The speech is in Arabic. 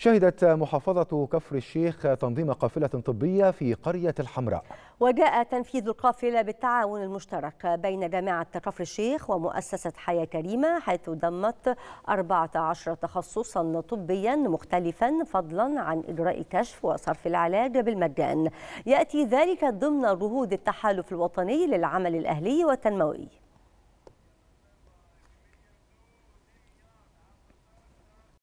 شهدت محافظة كفر الشيخ تنظيم قافلة طبية في قرية الحمراء وجاء تنفيذ القافلة بالتعاون المشترك بين جامعة كفر الشيخ ومؤسسة حياة كريمة حيث ضمت 14 تخصصا طبيا مختلفا فضلا عن إجراء كشف وصرف العلاج بالمجان يأتي ذلك ضمن جهود التحالف الوطني للعمل الأهلي والتنموي